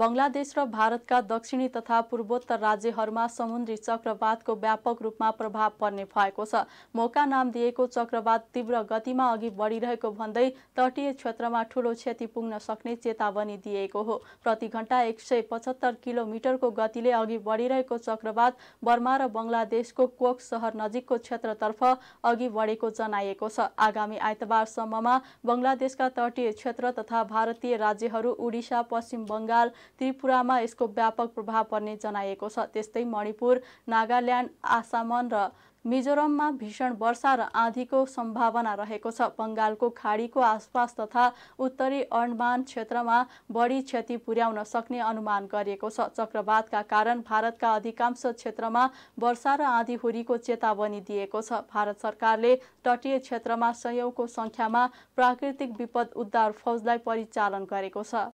बङ्गलादेश र भारतका दक्षिणी तथा पूर्वोत्तर राज्यहरूमा समुद्री चक्रवातको व्यापक रूपमा प्रभाव पर्ने भएको छ मोका नाम दिएको चक्रवात तीव्र गतिमा अघि बढिरहेको भन्दै तटीय क्षेत्रमा ठूलो क्षति पुग्न सक्ने चेतावनी दिएको हो प्रति घण्टा एक सय पचहत्तर किलोमिटरको गतिले अघि बढिरहेको चक्रवात बर्मा र बङ्गलादेशको कोक सहर नजिकको क्षेत्रतर्फ अघि बढेको जनाइएको छ आगामी आइतबारसम्ममा बङ्गलादेशका तटीय क्षेत्र तथा भारतीय राज्यहरू उडिसा पश्चिम बङ्गाल त्रिपुरामा यसको व्यापक प्रभाव पर्ने जनाइएको छ त्यस्तै मणिपुर नागाल्यान्ड आसामन र मिजोरममा भीषण वर्षा र आँधीको सम्भावना रहेको छ बङ्गालको खाडीको आसपास तथा उत्तरी अण्डमान क्षेत्रमा बढी क्षति पुर्याउन सक्ने अनुमान गरिएको छ चक्रवातका कारण भारतका अधिकांश क्षेत्रमा वर्षा र आँधीहुरीको चेतावनी दिएको छ भारत सरकारले तटीय क्षेत्रमा सयौँको सङ्ख्यामा प्राकृतिक विपद उद्धार फौजलाई परिचालन गरेको छ